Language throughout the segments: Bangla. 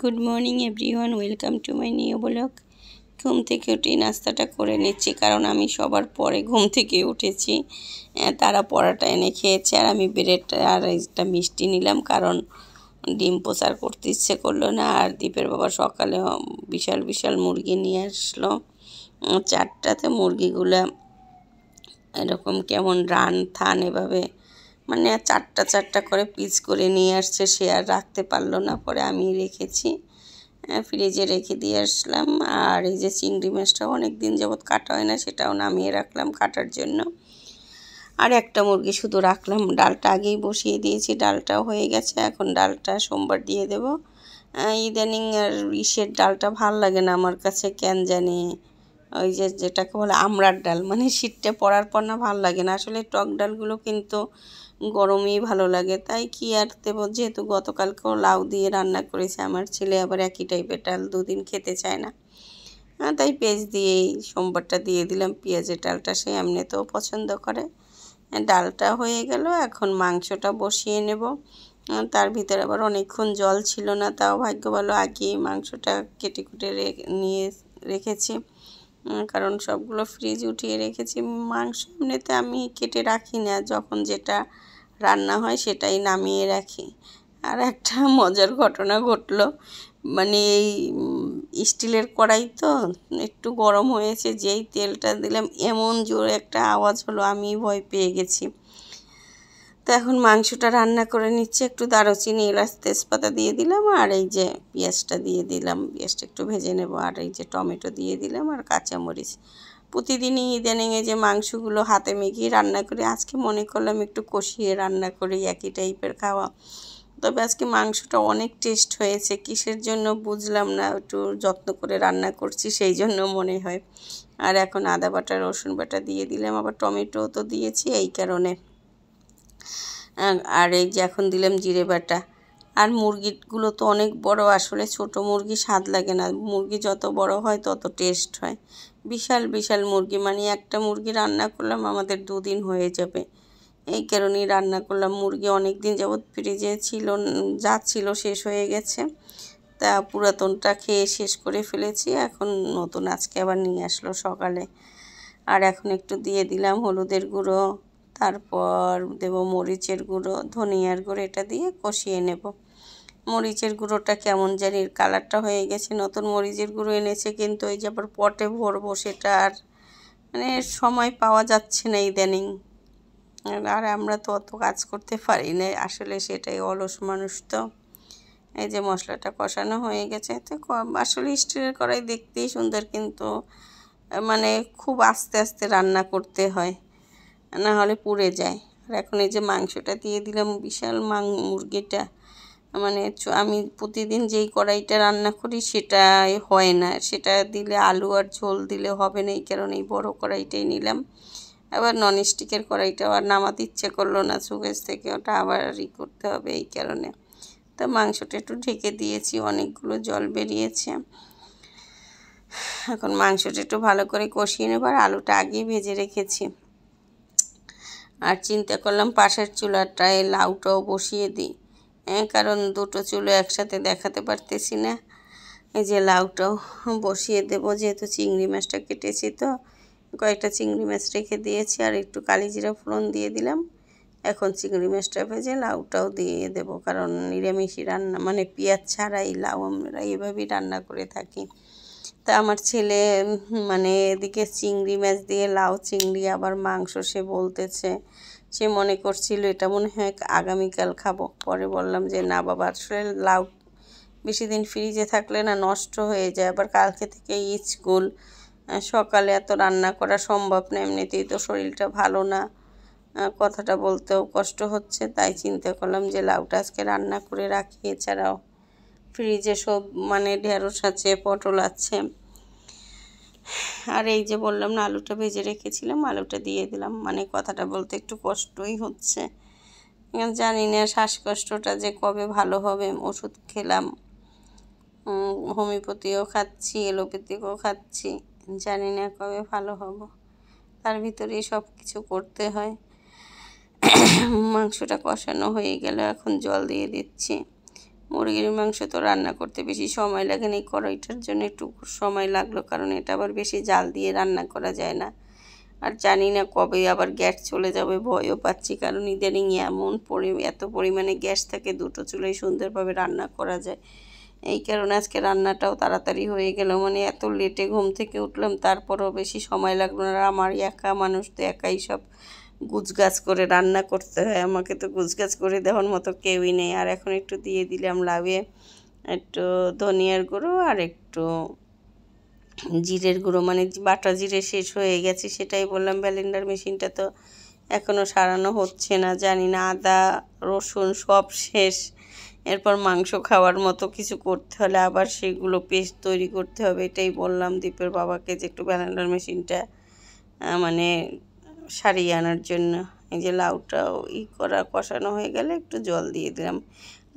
good morning one welcome to my new blog ঘুম থেকে উঠে নাস্তাটা করে নিচ্ছি কারণ আমি সবার পরে ঘুম থেকে উঠেছি তারা পরাটা এনে খেয়েছে আর আমি ব্রেডটা আর একটা মিষ্টি নিলাম কারণ ডিম প্রচার করতে ইচ্ছে করলো না আর দ্বীপের বাবা সকালে বিশাল বিশাল মুরগি নিয়ে আসলো চারটাতে মুরগিগুলো এরকম কেমন রান থান এভাবে মানে চারটা চারটা করে পিস করে নিয়ে আসছে সে আর রাখতে পারলো না পরে আমি রেখেছি ফ্রিজে রেখে দিয়ে আসলাম আর এই যে চিংড়ি মাছটাও অনেক দিন যাবৎ কাটা হয় না সেটাও নামিয়ে রাখলাম কাটার জন্য আর একটা মুরগি শুধু রাখলাম ডালটা আগেই বসিয়ে দিয়েছি ডালটাও হয়ে গেছে এখন ডালটা সোমবার দিয়ে দেব ইদানিং আর ইসের ডালটা ভাল লাগে না আমার কাছে কেন জানি ওই যে যেটাকে বলে আমরার ডাল মানে শীতটা পড়ার পর না ভাল লাগে না আসলে টক ডালগুলো কিন্তু গরমই ভালো লাগে তাই কি আর দেব যেহেতু গতকালকেও লাউ দিয়ে রান্না করেছে আমার ছেলে আবার একই টাইপের ডাল দুদিন খেতে চায় না হ্যাঁ তাই পেঁয়াজ দিয়েই সোমবারটা দিয়ে দিলাম পেঁয়াজের ডালটা সে এমনিতেও পছন্দ করে ডালটা হয়ে গেল এখন মাংসটা বসিয়ে নেব তার ভিতরে আবার অনেকক্ষণ জল ছিল না তাও ভাগ্য ভালো আগে মাংসটা কেটে কুটে নিয়ে রেখেছি কারণ সবগুলো ফ্রিজ উঠিয়ে রেখেছি মাংস এমনিতে আমি কেটে রাখি না যখন যেটা রান্না হয় সেটাই নামিয়ে রাখি আর একটা মজার ঘটনা ঘটলো মানে এই স্টিলের কড়াই তো একটু গরম হয়েছে যেই তেলটা দিলাম এমন জোরে একটা আওয়াজ হলো আমি ভয় পেয়ে গেছি তো এখন মাংসটা রান্না করে নিচ্ছি একটু দারুচিনি এলাচ তেজপাতা দিয়ে দিলাম আর এই যে পেঁয়াজটা দিয়ে দিলাম পেঁয়াজটা একটু ভেজে নেব আর এই যে টমেটো দিয়ে দিলাম আর কাঁচামরিচ প্রতিদিনই ইদানিংয়ে যে মাংসগুলো হাতে মেখিয়ে রান্না করি আজকে মনে করলাম একটু কষিয়ে রান্না করি একই টাইপের খাওয়া তবে আজকে মাংসটা অনেক টেস্ট হয়েছে কিসের জন্য বুঝলাম না একটু যত্ন করে রান্না করছি সেই জন্য মনে হয় আর এখন আদা বাটা রসুন বাটা দিয়ে দিলাম আবার টমেটো তো দিয়েছি এই কারণে আর এই যে এখন দিলাম জিরে বাটা আর মুরগিগুলো তো অনেক বড় আসলে ছোট মুরগি স্বাদ লাগে না মুরগি যত বড় হয় তত টেস্ট হয় বিশাল বিশাল মুরগি মানে একটা মুরগি রান্না করলাম আমাদের দুদিন হয়ে যাবে এই কারণেই রান্না করলাম মুরগি অনেক দিন যাবৎ ফ্রিজে ছিল যা ছিল শেষ হয়ে গেছে তা পুরাতনটা খেয়ে শেষ করে ফেলেছি এখন নতুন আজকে আবার নিয়ে আসলো সকালে আর এখন একটু দিয়ে দিলাম হলুদের গুঁড়ো তারপর দেবো মরিচের গুঁড়ো ধনিয়ার গুঁড়ো এটা দিয়ে কষিয়ে নেব মরিচের গুঁড়োটা কেমন জানি কালারটা হয়ে গেছে নতুন মরিচের গুঁড়ো এনেছে কিন্তু ওই যে আবার পটে ভরবো সেটা আর মানে সময় পাওয়া যাচ্ছে না ইদানিং আর আমরা তো অত কাজ করতে পারি না আসলে সেটাই অলস মানুষ তো এই যে মশলাটা কষানো হয়ে গেছে তো আসলে স্টিলের করাই দেখতেই সুন্দর কিন্তু মানে খুব আস্তে আস্তে রান্না করতে হয় না হলে পুড়ে যায় আর এখন এই যে মাংসটা দিয়ে দিলাম বিশাল মাং মুরগিটা মানে আমি প্রতিদিন যেই কড়াইটা রান্না করি সেটাই হয় না সেটা দিলে আলু আর ঝোল দিলে হবে না এই কারণে এই বড়ো কড়াইটাই নিলাম আবার ননস্টিকের কড়াইটা আর নামাতে ইচ্ছে করলো না সুগেজ থেকে ওটা আবার ই করতে হবে এই কারণে তো মাংসটা একটু ঢেকে দিয়েছি অনেকগুলো জল বেরিয়েছে এখন মাংসটা একটু ভালো করে কষিয়ে নেবার আলুটা আগেই ভেজে রেখেছি আর চিন্তা করলাম পাশের চুলাটায় লাউটাও বসিয়ে দিই হ্যাঁ, কারণ দুটো চুলো একসাথে দেখাতে পারতেছি না এই যে লাউটাও বসিয়ে দেবো যেহেতু চিংড়ি মাছটা কেটেছি তো কয়েকটা চিংড়ি মাছ রেখে দিয়েছি আর একটু কালিজিরা ফোড়ন দিয়ে দিলাম এখন চিংড়ি মাছটা ভেজে লাউটাও দিয়ে দেব কারণ নিরামিষই রান্না মানে পেঁয়াজ ছাড়াই লাউ আমরা এভাবেই রান্না করে থাকি তা আমার ছেলে মানে এদিকে চিংড়ি মাছ দিয়ে লাউ চিংড়ি আবার মাংস সে বলতেছে সে মনে করছিল এটা মনে হয় আগামীকাল খাবো পরে বললাম যে না বাবা আসলে লাউ বেশি দিন ফ্রিজে থাকলে না নষ্ট হয়ে যায় আবার কালকে থেকে স্কুল সকালে এত রান্না করা সম্ভব না এমনিতেই তো শরীরটা ভালো না কথাটা বলতেও কষ্ট হচ্ছে তাই চিন্তা করলাম যে লাউটা আজকে রান্না করে রাখি এছাড়াও ফ্রিজে সব মানে ঢেঁড়স আছে পটল আছে আর এই যে বললাম না আলুটা ভেজে রেখেছিলাম আলুটা দিয়ে দিলাম মানে কথাটা বলতে একটু কষ্টই হচ্ছে জানি না শ্বাসকষ্টটা যে কবে ভালো হবে ওষুধ খেলাম হোমিওপ্যাথিও খাচ্ছি এলোপ্যাথিকও খাচ্ছি জানি না কবে ভালো হব তার ভিতরেই সব কিছু করতে হয় মাংসটা কষানো হয়ে গেল এখন জল দিয়ে দিচ্ছি মুরগির মাংস তো রান্না করতে বেশি সময় লাগে না এই কড়াইটার জন্য একটু সময় লাগলো কারণ এটা আবার বেশি জাল দিয়ে রান্না করা যায় না আর জানি না কবে আবার গ্যাস চলে যাবে ভয়ও পাচ্ছি কারণ ইদানিং এমন পরি এত পরিমাণে গ্যাস থাকে দুটো চুলোয় সুন্দরভাবে রান্না করা যায় এই কারণে আজকে রান্নাটাও তাড়াতাড়ি হয়ে গেল মানে এত লেটে ঘুম থেকে উঠলাম তারপরও বেশি সময় লাগলো না আর আমার একা মানুষ তো একাই সব গুজগাছ করে রান্না করতে হয় আমাকে তো গুজগাছ করে দেওয়ার মতো কেউই নেই আর এখন একটু দিয়ে দিলাম লাভে একটু ধনিয়ার গুঁড়ো আর একটু জিরের গুঁড়ো মানে বাটা জিরে শেষ হয়ে গেছে সেটাই বললাম ব্যালেন্ডার মেশিনটা তো এখনও সারানো হচ্ছে না জানি না আদা রসুন সব শেষ এরপর মাংস খাওয়ার মতো কিছু করতে হলে আবার সেগুলো পেস্ট তৈরি করতে হবে এটাই বললাম দ্বীপের বাবাকে যে একটু ব্যালেন্ডার মেশিনটা মানে সারিয়ে আনার জন্য এই যে লাউটাও ই করা কষানো হয়ে গেলে একটু জল দিয়ে দিলাম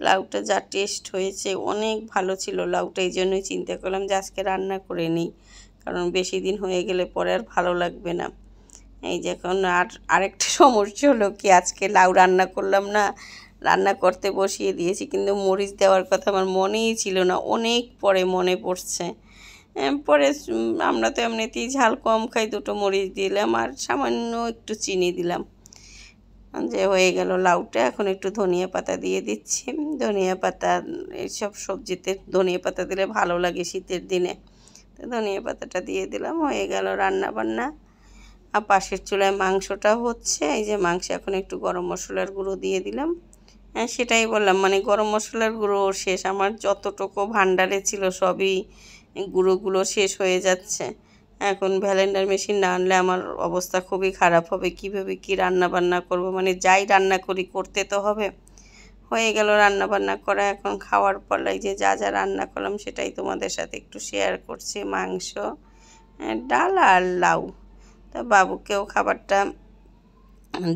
লাউটা যা টেস্ট হয়েছে অনেক ভালো ছিল লাউটা এই জন্যই চিন্তা করলাম যে আজকে রান্না করে নিই কারণ বেশি দিন হয়ে গেলে পরে আর ভালো লাগবে না এই যে এখন আর আরেকটা সমস্যা হলো কি আজকে লাউ রান্না করলাম না রান্না করতে বসিয়ে দিয়েছি কিন্তু মরিচ দেওয়ার কথা আমার মনেই ছিল না অনেক পরে মনে পড়ছে পরে আমরা তো এমনিতেই ঝাল কম খাই দুটো মরিচ দিলাম আর সামান্য একটু চিনি দিলাম যে হয়ে গেল লাউটা এখন একটু ধনিয়া পাতা দিয়ে দিচ্ছি ধনিয়া পাতা এইসব সবজিতে ধনিয়া পাতা দিলে ভালো লাগে শীতের দিনে তো ধনিয়া পাতাটা দিয়ে দিলাম হয়ে গেল রান্না বান্না আর পাশের চুলায় মাংসটা হচ্ছে এই যে মাংস এখন একটু গরম মশলার গুঁড়ো দিয়ে দিলাম হ্যাঁ সেটাই বললাম মানে গরম মশলার গুঁড়ো শেষ আমার যতটুকু ভাণ্ডারে ছিল সবই গুঁড়োগুলো শেষ হয়ে যাচ্ছে এখন ভ্যালেন্ডার মেশিন না আনলে আমার অবস্থা খুবই খারাপ হবে কিভাবে কি রান্না বান্না করব মানে যাই রান্না করি করতে তো হবে হয়ে গেল রান্না বান্না করা এখন খাওয়ার পলাই যে যা যা রান্না করলাম সেটাই তোমাদের সাথে একটু শেয়ার করছি মাংস হ্যাঁ, ডাল আর লাউ তা বাবুকেও খাবারটা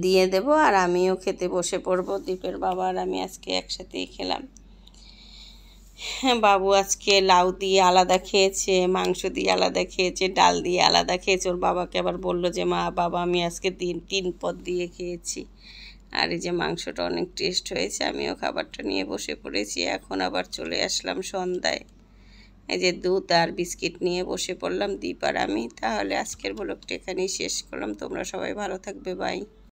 দিয়ে দেব আর আমিও খেতে বসে পড়বো দ্বীপের বাবা আর আমি আজকে একসাথেই খেলাম হ্যাঁ, বাবু আজকে লাউ দিয়ে আলাদা খেয়েছে মাংস দিয়ে আলাদা খেয়েছে ডাল দিয়ে আলাদা খেয়েছে ওর বাবাকে আবার বলল যে মা বাবা আমি আজকে তিন তিন পদ দিয়ে খেয়েছি আর এই যে মাংসটা অনেক টেস্ট হয়েছে আমিও খাবারটা নিয়ে বসে পড়েছি এখন আবার চলে আসলাম সন্ধ্যায় এই যে দুধ আর বিস্কিট নিয়ে বসে পড়লাম দিপার আর আমি তাহলে আজকের ব্লগটা এখানেই শেষ করলাম তোমরা সবাই ভালো থাকবে বাই